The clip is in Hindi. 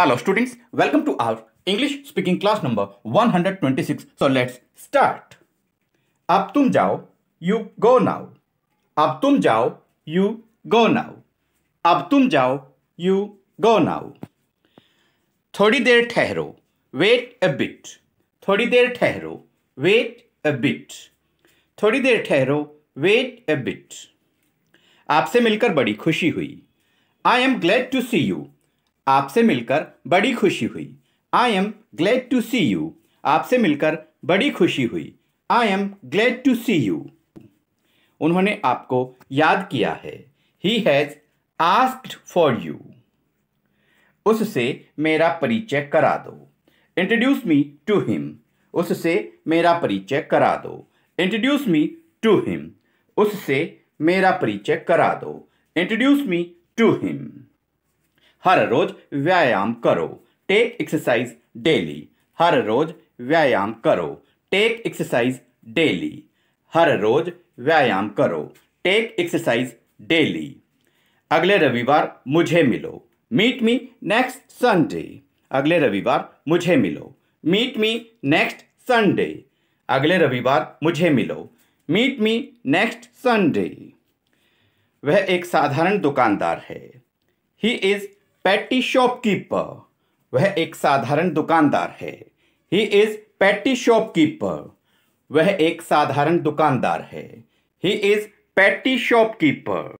hello students welcome to our English speaking class number 126 so let's start अब तुम जाओ यू गो नाउ अब तुम जाओ यू गो नाउ अब तुम जाओ यू गो नाउ थोड़ी देर ठहरो वेट अ बिट थोड़ी देर ठहरो वेट अ बिट थोड़ी देर ठहरो वेट अ बिट आपसे मिलकर बड़ी खुशी हुई I am glad to see you आपसे मिलकर बड़ी खुशी हुई I am glad to see you आपसे मिलकर बड़ी खुशी हुई I am glad to see you उन्होंने आपको याद किया है he has asked for you उससे मेरा परिचय करा दो इंट्रोड्यूस मी टू हिम उससे मेरा परिचय करा दो इंट्रोड्यूस मी टू हिम उससे मेरा परिचय करा दो इंट्रोड्यूस मी टू हिम हर रोज व्यायाम करो टेक एक्सरसाइज डेली हर रोज व्यायाम करो टेक एक्सरसाइज डेली हर रोज व्यायाम करो टेक एक्सरसाइज डेली अगले रविवार मुझे मिलो मीट मी नेक्स्ट संडे अगले रविवार मुझे मिलो मीट मी नेक्स्ट संडे अगले रविवार मुझे मिलो मीट मी नेक्स्ट संडे वह एक साधारण दुकानदार है ही इज़ पैटी शॉपकीपर वह एक साधारण दुकानदार है ही इज पैटी शॉपकीपर वह एक साधारण दुकानदार है ही इज पैटी शॉपकीपर